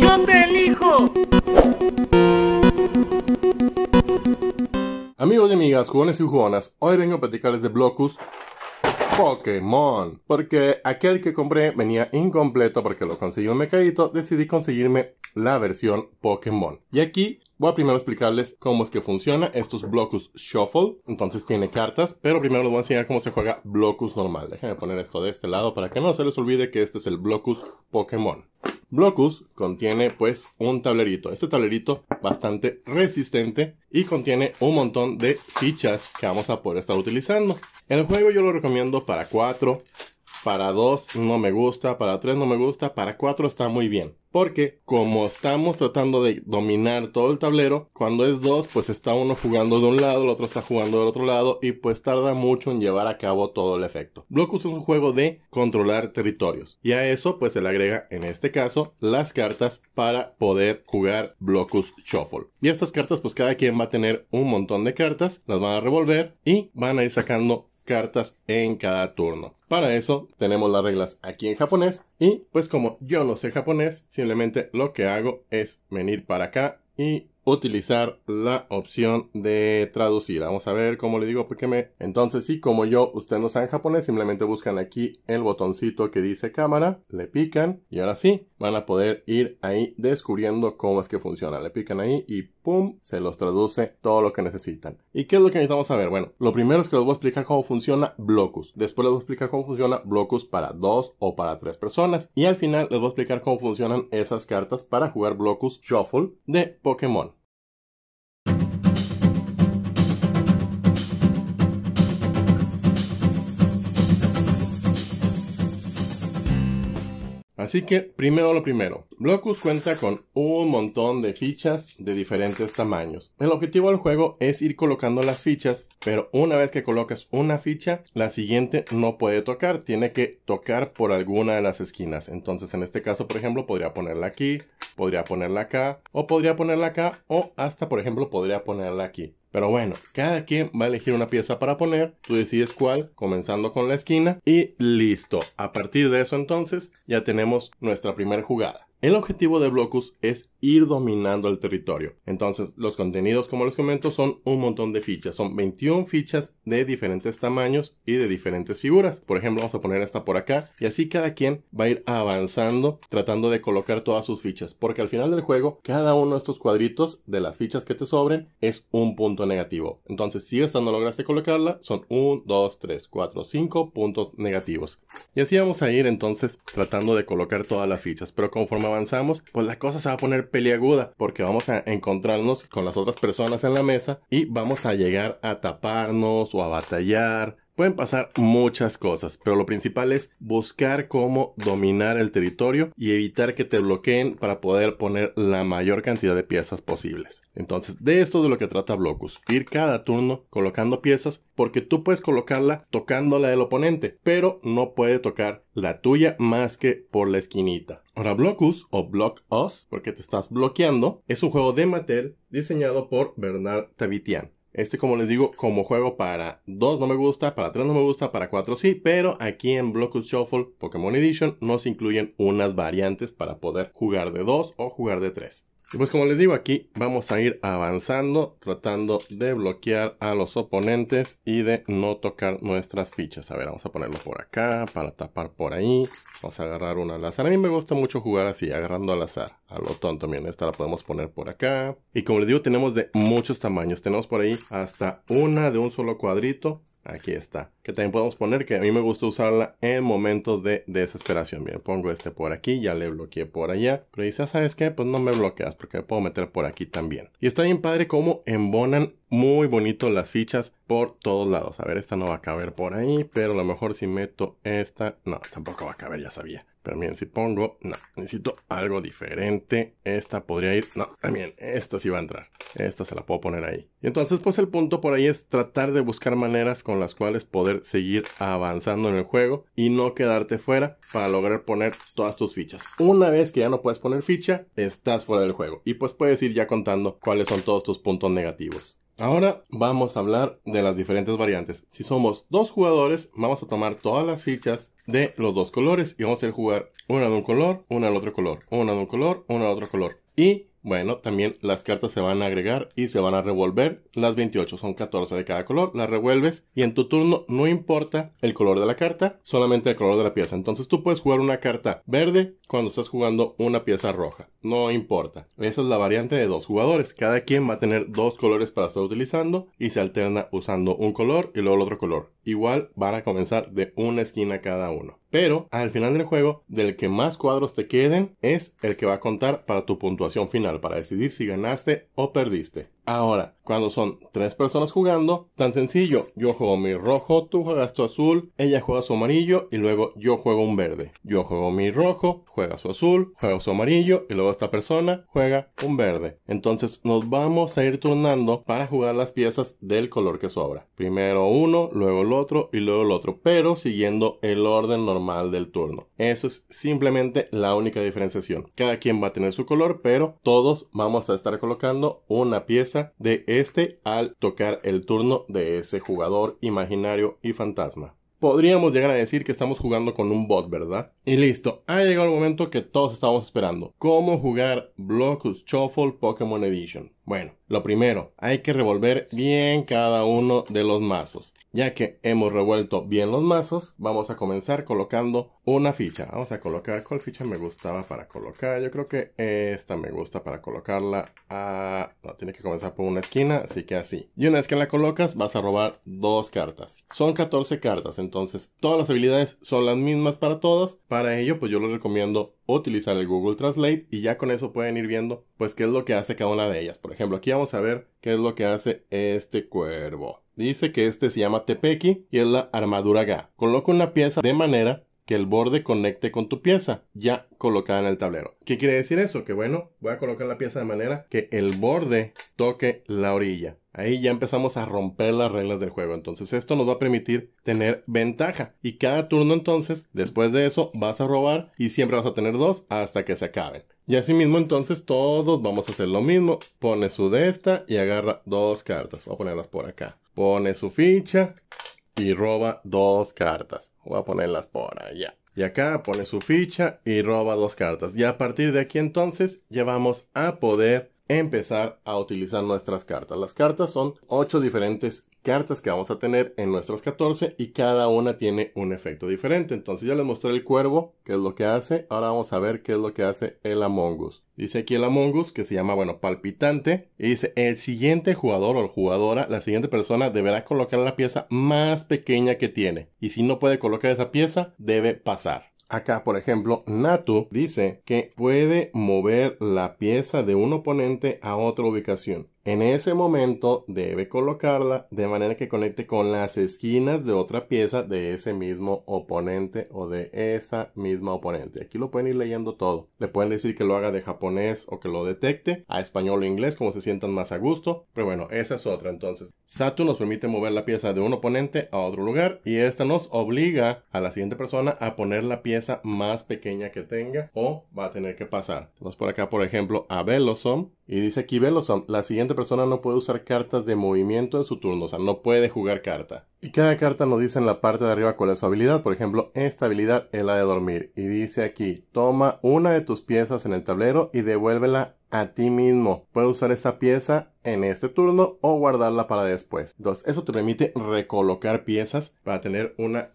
yo te elijo. Amigos y amigas, jugones y jugonas, hoy vengo a platicarles de Blocus Pokémon. Porque aquel que compré venía incompleto porque lo conseguí un mercadito, decidí conseguirme la versión Pokémon. Y aquí voy a primero explicarles cómo es que funciona estos Blocus Shuffle. Entonces tiene cartas, pero primero les voy a enseñar cómo se juega Blocus normal. Déjenme poner esto de este lado para que no se les olvide que este es el Blocus Pokémon. Blocus contiene pues un tablerito. Este tablerito bastante resistente y contiene un montón de fichas que vamos a poder estar utilizando. El juego yo lo recomiendo para 4 para dos no me gusta, para tres no me gusta, para cuatro está muy bien. Porque como estamos tratando de dominar todo el tablero, cuando es dos, pues está uno jugando de un lado, el otro está jugando del otro lado y pues tarda mucho en llevar a cabo todo el efecto. Blocus es un juego de controlar territorios y a eso pues se le agrega en este caso las cartas para poder jugar Blocus Shuffle. Y estas cartas pues cada quien va a tener un montón de cartas, las van a revolver y van a ir sacando cartas en cada turno. Para eso tenemos las reglas aquí en japonés y pues como yo no sé japonés, simplemente lo que hago es venir para acá y utilizar la opción de traducir. Vamos a ver cómo le digo porque me... Entonces sí, como yo, usted no sabe japonés, simplemente buscan aquí el botoncito que dice cámara, le pican y ahora sí, van a poder ir ahí descubriendo cómo es que funciona. Le pican ahí y pum, se los traduce todo lo que necesitan. ¿Y qué es lo que necesitamos saber? Bueno, lo primero es que les voy a explicar cómo funciona Blocus. Después les voy a explicar cómo funciona Blocus para dos o para tres personas. Y al final les voy a explicar cómo funcionan esas cartas para jugar Blocus Shuffle de Pokémon. Así que primero lo primero, Blockus cuenta con un montón de fichas de diferentes tamaños. El objetivo del juego es ir colocando las fichas, pero una vez que colocas una ficha, la siguiente no puede tocar, tiene que tocar por alguna de las esquinas. Entonces en este caso, por ejemplo, podría ponerla aquí, podría ponerla acá, o podría ponerla acá, o hasta por ejemplo podría ponerla aquí. Pero bueno, cada quien va a elegir una pieza para poner, tú decides cuál, comenzando con la esquina y listo. A partir de eso entonces ya tenemos nuestra primera jugada. El objetivo de Blocus es ir dominando el territorio. Entonces, los contenidos, como les comento, son un montón de fichas. Son 21 fichas de diferentes tamaños y de diferentes figuras. Por ejemplo, vamos a poner esta por acá. Y así cada quien va a ir avanzando, tratando de colocar todas sus fichas. Porque al final del juego, cada uno de estos cuadritos de las fichas que te sobren es un punto negativo. Entonces, si esta no lograste colocarla, son 1, 2, 3, 4, 5 puntos negativos. Y así vamos a ir entonces tratando de colocar todas las fichas. Pero conforme avanzamos, pues la cosa se va a poner peliaguda porque vamos a encontrarnos con las otras personas en la mesa y vamos a llegar a taparnos o a batallar Pueden pasar muchas cosas, pero lo principal es buscar cómo dominar el territorio y evitar que te bloqueen para poder poner la mayor cantidad de piezas posibles. Entonces, de esto de lo que trata Blocus, ir cada turno colocando piezas porque tú puedes colocarla tocando la del oponente, pero no puede tocar la tuya más que por la esquinita. Ahora, Blocus o Block Us, porque te estás bloqueando, es un juego de Mattel diseñado por Bernard Tavitian. Este, como les digo, como juego para 2 no me gusta, para 3 no me gusta, para 4 sí, pero aquí en Blockus Shuffle Pokémon Edition nos incluyen unas variantes para poder jugar de 2 o jugar de 3. Pues como les digo aquí, vamos a ir avanzando, tratando de bloquear a los oponentes y de no tocar nuestras fichas. A ver, vamos a ponerlo por acá, para tapar por ahí. Vamos a agarrar una al azar. A mí me gusta mucho jugar así, agarrando al azar. A lo tonto, miren, esta la podemos poner por acá. Y como les digo, tenemos de muchos tamaños. Tenemos por ahí hasta una de un solo cuadrito. Aquí está. Que también podemos poner, que a mí me gusta usarla en momentos de desesperación. Bien, pongo este por aquí, ya le bloqueé por allá. Pero dice, ah, ¿sabes qué? Pues no me bloqueas porque me puedo meter por aquí también. Y está bien padre cómo embonan muy bonito las fichas por todos lados. A ver, esta no va a caber por ahí, pero a lo mejor si meto esta, no, tampoco va a caber, ya sabía. Pero miren, si pongo, no, necesito algo diferente. Esta podría ir, no, también, esta sí va a entrar. Esta se la puedo poner ahí. Y entonces, pues el punto por ahí es tratar de buscar maneras con las cuales poder seguir avanzando en el juego y no quedarte fuera para lograr poner todas tus fichas. Una vez que ya no puedes poner ficha, estás fuera del juego. Y pues puedes ir ya contando cuáles son todos tus puntos negativos. Ahora vamos a hablar de las diferentes variantes. Si somos dos jugadores, vamos a tomar todas las fichas de los dos colores y vamos a ir a jugar una de un color, una del otro color, una de un color, una del otro color. Y bueno, también las cartas se van a agregar y se van a revolver. Las 28 son 14 de cada color, las revuelves y en tu turno no importa el color de la carta, solamente el color de la pieza. Entonces tú puedes jugar una carta verde cuando estás jugando una pieza roja, no importa. Esa es la variante de dos jugadores, cada quien va a tener dos colores para estar utilizando y se alterna usando un color y luego el otro color. Igual van a comenzar de una esquina cada uno. Pero al final del juego, del que más cuadros te queden es el que va a contar para tu puntuación final, para decidir si ganaste o perdiste. Ahora, cuando son tres personas jugando, tan sencillo, yo juego mi rojo, tú juegas tu azul, ella juega su amarillo y luego yo juego un verde. Yo juego mi rojo, juega su azul, juega su amarillo y luego esta persona juega un verde. Entonces nos vamos a ir turnando para jugar las piezas del color que sobra. Primero uno, luego el otro y luego el otro, pero siguiendo el orden normal del turno. Eso es simplemente la única diferenciación. Cada quien va a tener su color, pero todos vamos a estar colocando una pieza de este al tocar el turno de ese jugador imaginario y fantasma. Podríamos llegar a decir que estamos jugando con un bot, ¿verdad? Y listo, ha llegado el momento que todos Estamos esperando. ¿Cómo jugar Blocus Shuffle Pokémon Edition? Bueno, lo primero, hay que revolver bien cada uno de los mazos. Ya que hemos revuelto bien los mazos, vamos a comenzar colocando una ficha. Vamos a colocar, ¿cuál ficha me gustaba para colocar? Yo creo que esta me gusta para colocarla No, tiene que comenzar por una esquina, así que así. Y una vez que la colocas, vas a robar dos cartas. Son 14 cartas, entonces todas las habilidades son las mismas para todas. Para ello, pues yo les recomiendo utilizar el Google Translate y ya con eso pueden ir viendo pues qué es lo que hace cada una de ellas. Por ejemplo, aquí vamos a ver qué es lo que hace este cuervo. Dice que este se llama Tepequi y es la armadura Ga. Coloca una pieza de manera que el borde conecte con tu pieza ya colocada en el tablero. ¿Qué quiere decir eso? Que bueno, voy a colocar la pieza de manera que el borde toque la orilla. Ahí ya empezamos a romper las reglas del juego. Entonces esto nos va a permitir tener ventaja. Y cada turno entonces, después de eso, vas a robar y siempre vas a tener dos hasta que se acaben. Y así mismo entonces todos vamos a hacer lo mismo. Pone su de esta y agarra dos cartas. Voy a ponerlas por acá. Pone su ficha y roba dos cartas. Voy a ponerlas por allá. Y acá pone su ficha y roba dos cartas. Y a partir de aquí entonces ya vamos a poder empezar a utilizar nuestras cartas. Las cartas son 8 diferentes cartas que vamos a tener en nuestras 14 y cada una tiene un efecto diferente. Entonces ya les mostré el cuervo, qué es lo que hace. Ahora vamos a ver qué es lo que hace el Among Us. Dice aquí el Among Us que se llama, bueno, palpitante. Y dice, el siguiente jugador o jugadora, la siguiente persona deberá colocar la pieza más pequeña que tiene. Y si no puede colocar esa pieza, debe pasar. Acá, por ejemplo, Natu dice que puede mover la pieza de un oponente a otra ubicación. En ese momento debe colocarla de manera que conecte con las esquinas de otra pieza de ese mismo oponente o de esa misma oponente. Aquí lo pueden ir leyendo todo. Le pueden decir que lo haga de japonés o que lo detecte, a español o inglés, como se sientan más a gusto. Pero bueno, esa es otra. Entonces, Satu nos permite mover la pieza de un oponente a otro lugar y esta nos obliga a la siguiente persona a poner la pieza más pequeña que tenga o va a tener que pasar. Vamos por acá, por ejemplo, a Velosom y dice aquí, los la siguiente persona no puede usar cartas de movimiento en su turno, o sea, no puede jugar carta. Y cada carta nos dice en la parte de arriba cuál es su habilidad. Por ejemplo, esta habilidad es la de dormir. Y dice aquí, toma una de tus piezas en el tablero y devuélvela a ti mismo. Puedes usar esta pieza en este turno o guardarla para después. Entonces, eso te permite recolocar piezas para tener una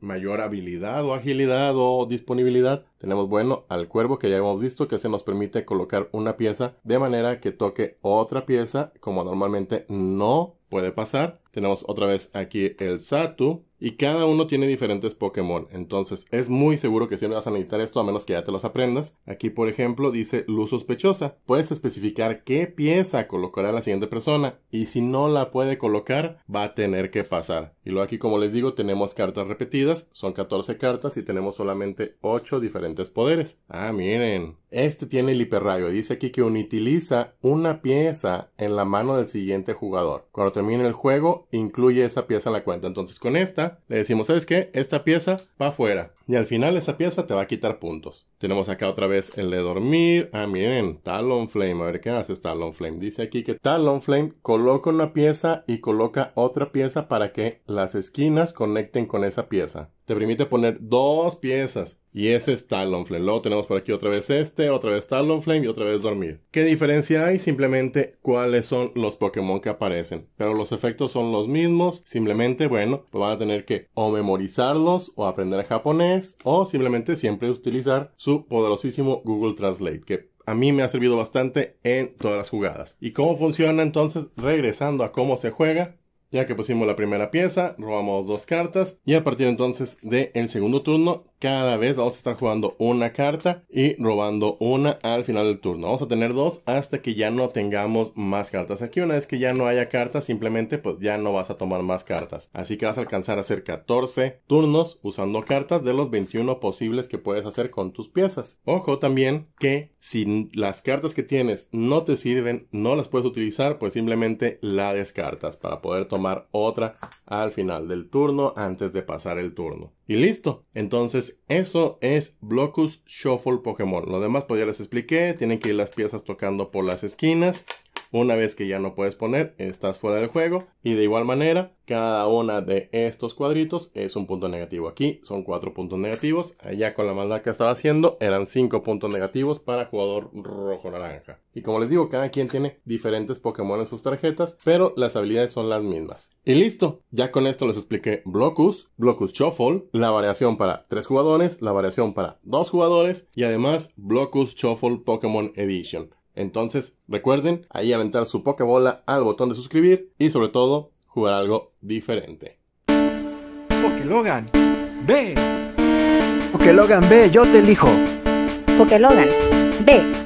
mayor habilidad o agilidad o disponibilidad. Tenemos, bueno, al cuervo que ya hemos visto que se nos permite colocar una pieza de manera que toque otra pieza como normalmente no puede pasar. Tenemos otra vez aquí el SATU, y cada uno tiene diferentes Pokémon, entonces es muy seguro que si no vas a necesitar esto a menos que ya te los aprendas. Aquí, por ejemplo, dice luz sospechosa. Puedes especificar qué pieza colocará la siguiente persona y si no la puede colocar, va a tener que pasar. Y luego aquí, como les digo, tenemos cartas repetidas, son 14 cartas y tenemos solamente 8 diferentes poderes. Ah, miren, este tiene el hiperrayo. Dice aquí que utiliza una pieza en la mano del siguiente jugador. Cuando termine el juego, incluye esa pieza en la cuenta. Entonces, con esta le decimos, ¿sabes qué? Esta pieza va afuera. Y al final esa pieza te va a quitar puntos. Tenemos acá otra vez el de dormir. Ah, miren, flame A ver qué hace flame? Dice aquí que flame coloca una pieza y coloca otra pieza para que las esquinas conecten con esa pieza te permite poner dos piezas. Y ese es Talonflame. Luego tenemos por aquí otra vez este, otra vez Talonflame y otra vez Dormir. ¿Qué diferencia hay? Simplemente cuáles son los Pokémon que aparecen. Pero los efectos son los mismos. Simplemente, bueno, pues van a tener que o memorizarlos o aprender japonés o simplemente siempre utilizar su poderosísimo Google Translate. Que a mí me ha servido bastante en todas las jugadas. ¿Y cómo funciona entonces? Regresando a cómo se juega. Ya que pusimos la primera pieza, robamos dos cartas y a partir entonces del segundo turno cada vez vamos a estar jugando una carta y robando una al final del turno. Vamos a tener dos hasta que ya no tengamos más cartas. Aquí una vez que ya no haya cartas, simplemente pues ya no vas a tomar más cartas. Así que vas a alcanzar a hacer 14 turnos usando cartas de los 21 posibles que puedes hacer con tus piezas. Ojo también que si las cartas que tienes no te sirven, no las puedes utilizar, pues simplemente la descartas para poder tomar otra al final del turno antes de pasar el turno. Y listo. Entonces, eso es Blocus Shuffle Pokémon. Lo demás pues ya les expliqué. Tienen que ir las piezas tocando por las esquinas. Una vez que ya no puedes poner, estás fuera del juego. Y de igual manera, cada una de estos cuadritos es un punto negativo. Aquí son cuatro puntos negativos. Allá con la maldad que estaba haciendo, eran cinco puntos negativos para jugador rojo-naranja. Y como les digo, cada quien tiene diferentes Pokémon en sus tarjetas, pero las habilidades son las mismas. Y listo, ya con esto les expliqué Blocus, Blocus Shuffle, la variación para tres jugadores, la variación para dos jugadores y además Blocus Shuffle Pokémon Edition. Entonces, recuerden ahí aventar su bola al botón de suscribir y sobre todo jugar algo diferente. Logan ve. Pokelogan, ve, yo te elijo. Logan ve.